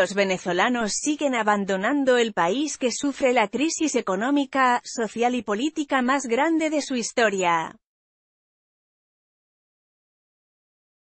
los venezolanos siguen abandonando el país que sufre la crisis económica, social y política más grande de su historia.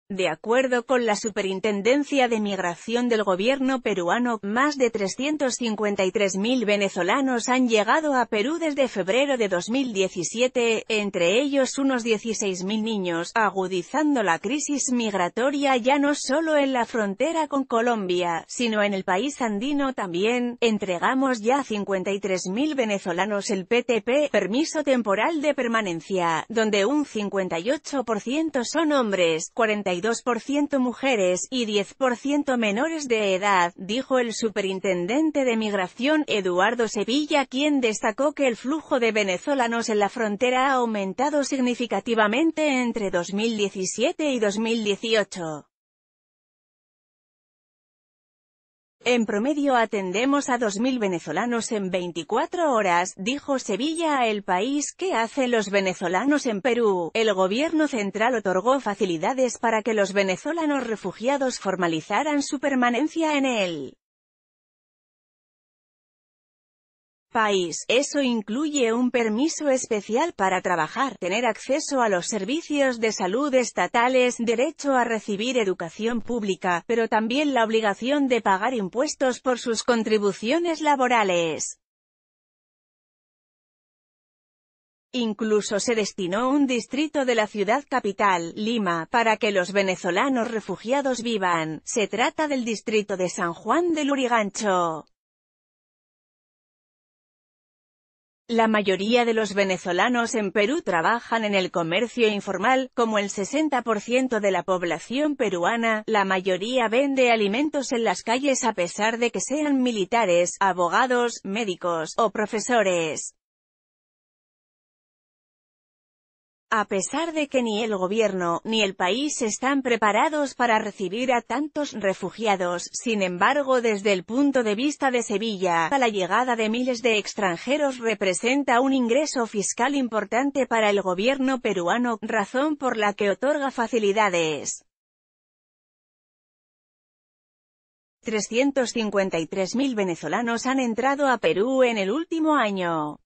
De acuerdo con la Superintendencia de Migración del gobierno peruano, más de 353.000 venezolanos han llegado a Perú desde febrero de 2017, entre ellos unos 16.000 niños, agudizando la crisis migratoria ya no solo en la frontera con Colombia, sino en el país andino también. Entregamos ya 53.000 venezolanos el PTP, Permiso Temporal de Permanencia, donde un 58% son hombres, 40 22% mujeres y 10% menores de edad, dijo el superintendente de migración Eduardo Sevilla quien destacó que el flujo de venezolanos en la frontera ha aumentado significativamente entre 2017 y 2018. En promedio atendemos a 2.000 venezolanos en 24 horas, dijo Sevilla a El País. ¿Qué hacen los venezolanos en Perú? El gobierno central otorgó facilidades para que los venezolanos refugiados formalizaran su permanencia en él. país. Eso incluye un permiso especial para trabajar, tener acceso a los servicios de salud estatales, derecho a recibir educación pública, pero también la obligación de pagar impuestos por sus contribuciones laborales. Incluso se destinó un distrito de la ciudad capital, Lima, para que los venezolanos refugiados vivan. Se trata del distrito de San Juan del Urigancho. La mayoría de los venezolanos en Perú trabajan en el comercio informal, como el 60% de la población peruana, la mayoría vende alimentos en las calles a pesar de que sean militares, abogados, médicos o profesores. A pesar de que ni el gobierno, ni el país están preparados para recibir a tantos refugiados, sin embargo desde el punto de vista de Sevilla, la llegada de miles de extranjeros representa un ingreso fiscal importante para el gobierno peruano, razón por la que otorga facilidades. 353.000 venezolanos han entrado a Perú en el último año.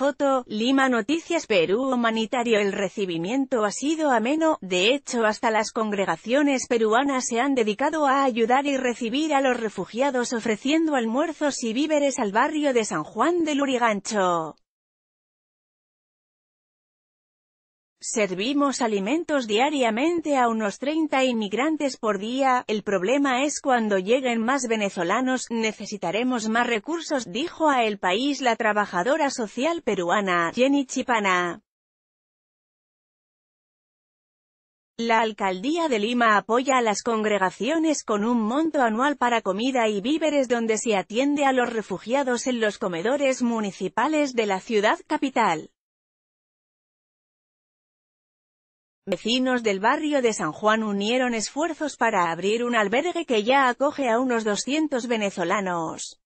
Foto, Lima Noticias Perú Humanitario El recibimiento ha sido ameno, de hecho hasta las congregaciones peruanas se han dedicado a ayudar y recibir a los refugiados ofreciendo almuerzos y víveres al barrio de San Juan del Urigancho. Servimos alimentos diariamente a unos 30 inmigrantes por día, el problema es cuando lleguen más venezolanos, necesitaremos más recursos, dijo a El País la trabajadora social peruana, Jenny Chipana. La Alcaldía de Lima apoya a las congregaciones con un monto anual para comida y víveres donde se atiende a los refugiados en los comedores municipales de la ciudad capital. Vecinos del barrio de San Juan unieron esfuerzos para abrir un albergue que ya acoge a unos 200 venezolanos.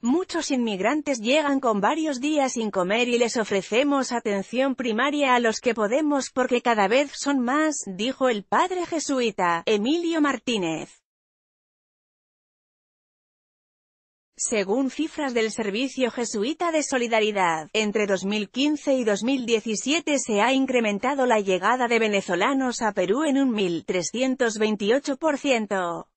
Muchos inmigrantes llegan con varios días sin comer y les ofrecemos atención primaria a los que podemos porque cada vez son más, dijo el padre jesuita, Emilio Martínez. Según cifras del Servicio Jesuita de Solidaridad, entre 2015 y 2017 se ha incrementado la llegada de venezolanos a Perú en un 1.328%.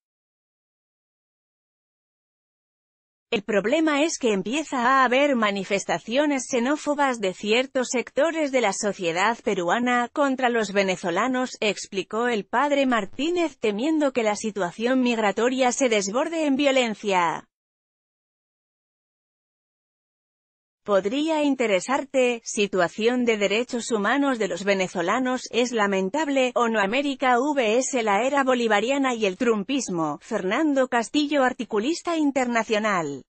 El problema es que empieza a haber manifestaciones xenófobas de ciertos sectores de la sociedad peruana contra los venezolanos, explicó el padre Martínez temiendo que la situación migratoria se desborde en violencia. Podría interesarte, situación de derechos humanos de los venezolanos, es lamentable, ONU América vs la era bolivariana y el trumpismo, Fernando Castillo articulista internacional.